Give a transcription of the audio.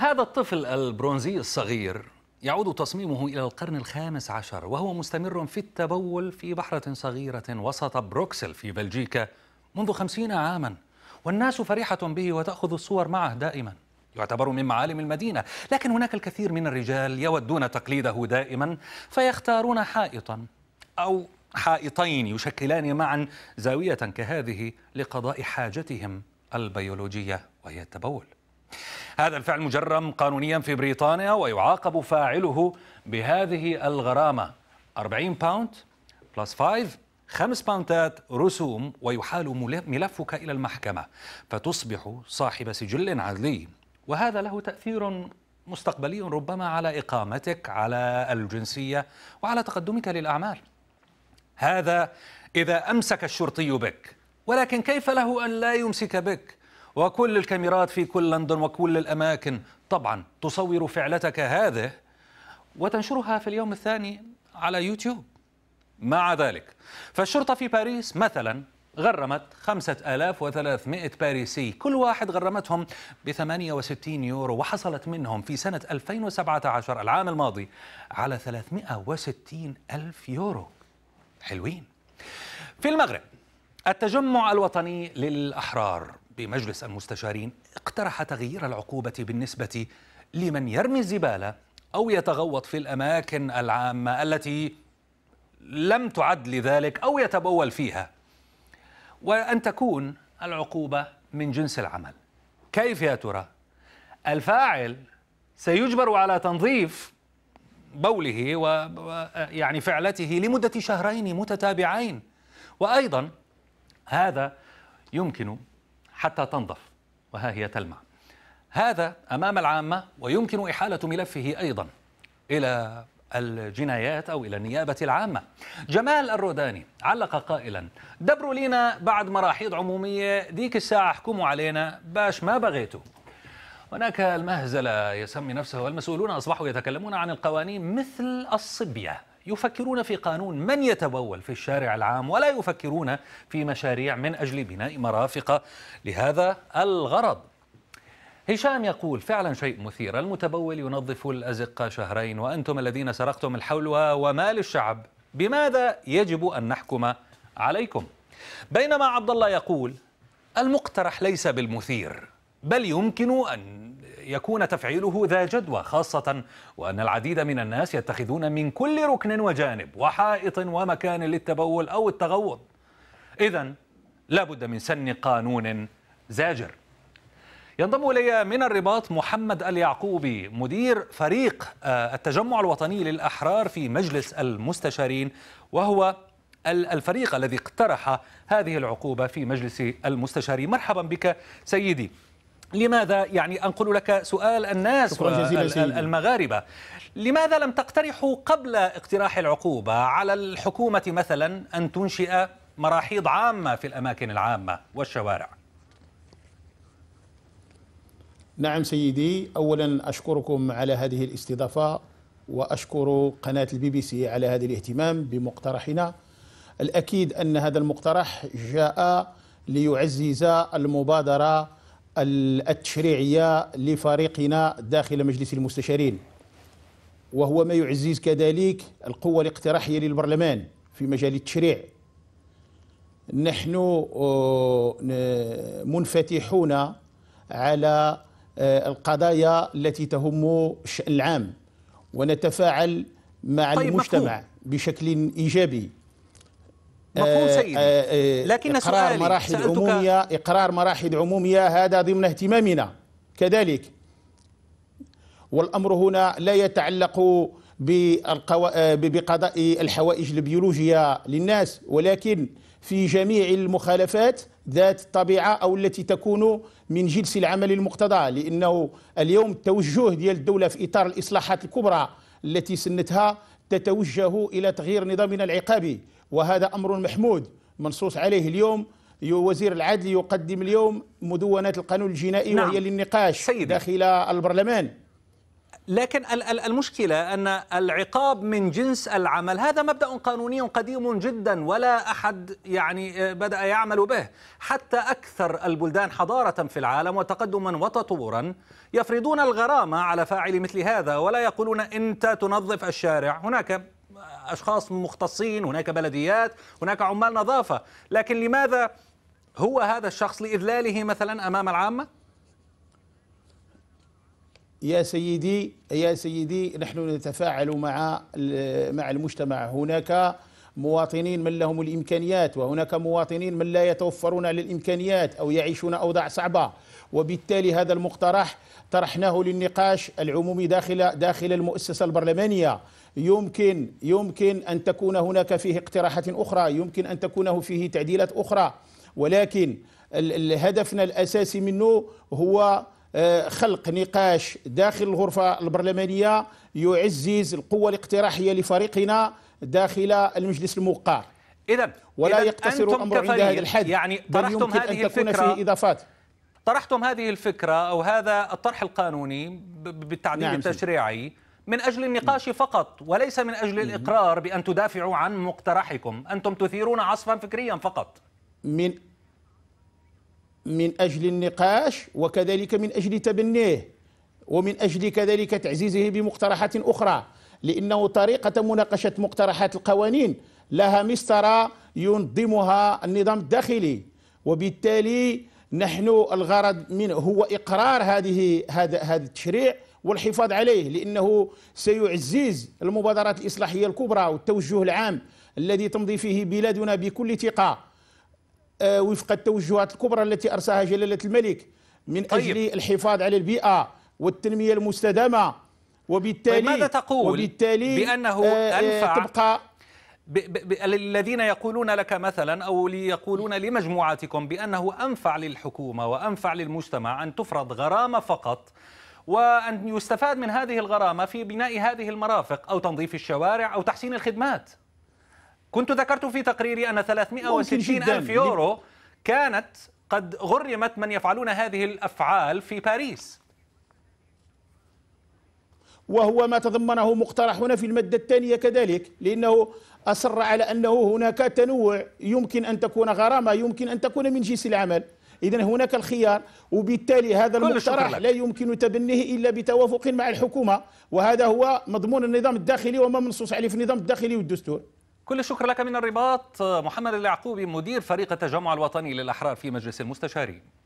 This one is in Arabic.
هذا الطفل البرونزي الصغير يعود تصميمه إلى القرن الخامس عشر وهو مستمر في التبول في بحرة صغيرة وسط بروكسل في بلجيكا منذ خمسين عاما والناس فرحة به وتأخذ الصور معه دائما يعتبر من معالم المدينة لكن هناك الكثير من الرجال يودون تقليده دائما فيختارون حائطا أو حائطين يشكلان معا زاوية كهذه لقضاء حاجتهم البيولوجية وهي التبول هذا الفعل مجرم قانونيا في بريطانيا ويعاقب فاعله بهذه الغرامة 40 باوند بلس 5 خمس باوندات رسوم ويحال ملفك إلى المحكمة فتصبح صاحب سجل عدلي وهذا له تأثير مستقبلي ربما على إقامتك على الجنسية وعلى تقدمك للأعمال هذا إذا أمسك الشرطي بك ولكن كيف له أن لا يمسك بك وكل الكاميرات في كل لندن وكل الأماكن طبعا تصور فعلتك هذه وتنشرها في اليوم الثاني على يوتيوب مع ذلك فالشرطة في باريس مثلا غرمت 5300 باريسي كل واحد غرمتهم ب 68 يورو وحصلت منهم في سنة 2017 العام الماضي على 360 ألف يورو حلوين في المغرب التجمع الوطني للأحرار بمجلس المستشارين اقترح تغيير العقوبة بالنسبة لمن يرمي الزبالة أو يتغوط في الأماكن العامة التي لم تعد لذلك أو يتبول فيها وأن تكون العقوبة من جنس العمل كيف يا ترى؟ الفاعل سيجبر على تنظيف بوله ويعني فعلته لمدة شهرين متتابعين وأيضا هذا يمكن حتى تنضف وها هي تلمع هذا أمام العامة ويمكن إحالة ملفه أيضا إلى الجنايات أو إلى النيابة العامة جمال الروداني علق قائلا دبروا لينا بعد مراحيض عمومية ديك الساعة حكموا علينا باش ما بغيتوا هناك المهزلة يسمي نفسه المسؤولون أصبحوا يتكلمون عن القوانين مثل الصبية يفكرون في قانون من يتبول في الشارع العام ولا يفكرون في مشاريع من أجل بناء مرافق لهذا الغرض هشام يقول فعلا شيء مثير المتبول ينظف الأزقة شهرين وأنتم الذين سرقتم الحلوى ومال الشعب بماذا يجب أن نحكم عليكم بينما عبد الله يقول المقترح ليس بالمثير بل يمكن أن يكون تفعيله ذا جدوى خاصة وأن العديد من الناس يتخذون من كل ركن وجانب وحائط ومكان للتبول أو التغوط إذا لابد من سن قانون زاجر ينضم إلي من الرباط محمد اليعقوبي مدير فريق آه، التجمع الوطني للأحرار في مجلس المستشارين وهو الفريق الذي اقترح هذه العقوبة في مجلس المستشارين مرحبا بك سيدي لماذا يعني أنقل لك سؤال الناس المغاربه لماذا لم تقترحوا قبل اقتراح العقوبة على الحكومة مثلا أن تنشئ مراحيض عامة في الأماكن العامة والشوارع نعم سيدي أولا أشكركم على هذه الاستضافة وأشكر قناة البي بي سي على هذا الاهتمام بمقترحنا الأكيد أن هذا المقترح جاء ليعزز المبادرة التشريعية لفريقنا داخل مجلس المستشارين وهو ما يعزز كذلك القوة الاقتراحية للبرلمان في مجال التشريع نحن آه، منفتحون على آه، القضايا التي تهم الشأن العام ونتفاعل مع طيب المجتمع مفهوم. بشكل إيجابي مفهوم آه، سيدي آه، آه، لكن إقرار مراحل عمومية إقرار مراحل عمومية هذا ضمن اهتمامنا كذلك والأمر هنا لا يتعلق بقضاء الحوائج البيولوجية للناس ولكن في جميع المخالفات ذات الطبيعة أو التي تكون من جنس العمل المقتضى لأنه اليوم التوجه ديال الدولة في إطار الإصلاحات الكبرى التي سنتها تتوجه الى تغيير نظامنا العقابي وهذا امر محمود منصوص عليه اليوم وزير العدل يقدم اليوم مدونات القانون الجنائي نعم. وهي للنقاش سيدي. داخل البرلمان لكن المشكلة أن العقاب من جنس العمل هذا مبدأ قانوني قديم جدا ولا أحد يعني آه، بدأ يعمل به حتى أكثر البلدان حضارة في العالم وتقدما وتطورا يفرضون الغرامة على فاعل مثل هذا ولا يقولون أنت تنظف الشارع هناك أشخاص مختصين هناك بلديات هناك عمال نظافة لكن لماذا هو هذا الشخص لإذلاله مثلا أمام العامة؟ يا سيدي يا سيدي نحن نتفاعل مع مع المجتمع هناك مواطنين من لهم الامكانيات وهناك مواطنين من لا يتوفرون على الامكانيات او يعيشون اوضاع صعبه وبالتالي هذا المقترح طرحناه للنقاش العمومي داخل داخل المؤسسه البرلمانيه يمكن يمكن ان تكون هناك فيه اقتراحات اخرى يمكن ان تكون فيه تعديلات اخرى ولكن هدفنا الاساسي منه هو خلق نقاش داخل الغرفة البرلمانية يعزز القوة الاقتراحية لفريقنا داخل المجلس الموقار إذا ولا إذن يقتصر الأمر عند هذا الحد يعني طرحتم هذه أن تكون فيه إضافات طرحتم هذه الفكرة أو هذا الطرح القانوني بالتعديل نعم التشريعي من أجل النقاش فقط وليس من أجل الإقرار بأن تدافعوا عن مقترحكم أنتم تثيرون عصفا فكريا فقط من من أجل النقاش وكذلك من أجل تبنيه ومن أجل كذلك تعزيزه بمقترحات أخرى لأنه طريقة مناقشة مقترحات القوانين لها مسطرة ينظمها النظام الداخلي وبالتالي نحن الغرض منه هو إقرار هذه هذا هذا التشريع والحفاظ عليه لأنه سيعزز المبادرات الإصلاحية الكبرى والتوجه العام الذي تمضي فيه بلادنا بكل ثقة آه، وفق التوجهات الكبرى التي أرساها جلالة الملك من طيب. أجل الحفاظ على البيئة والتنمية المستدامة وبالتالي طيب ماذا تقول وبالتالي بأنه آه، أنفع تبقى الذين يقولون لك مثلا أو يقولون لمجموعاتكم بأنه أنفع للحكومة وأنفع للمجتمع أن تفرض غرامة فقط وأن يستفاد من هذه الغرامة في بناء هذه المرافق أو تنظيف الشوارع أو تحسين الخدمات كنت ذكرت في تقريري أن 360 ألف يورو كانت قد غرمت من يفعلون هذه الأفعال في باريس وهو ما تضمنه مقترحنا في المادة الثانية كذلك لأنه أصر على أنه هناك تنوع يمكن أن تكون غرامة يمكن أن تكون من جنس العمل إذا هناك الخيار وبالتالي هذا المقترح لا يمكن تبنيه إلا بتوافق مع الحكومة وهذا هو مضمون النظام الداخلي وما منصوص عليه في النظام الداخلي والدستور كل الشكر لك من الرباط محمد اليعقوبي مدير فريق التجمع الوطني للأحرار في مجلس المستشارين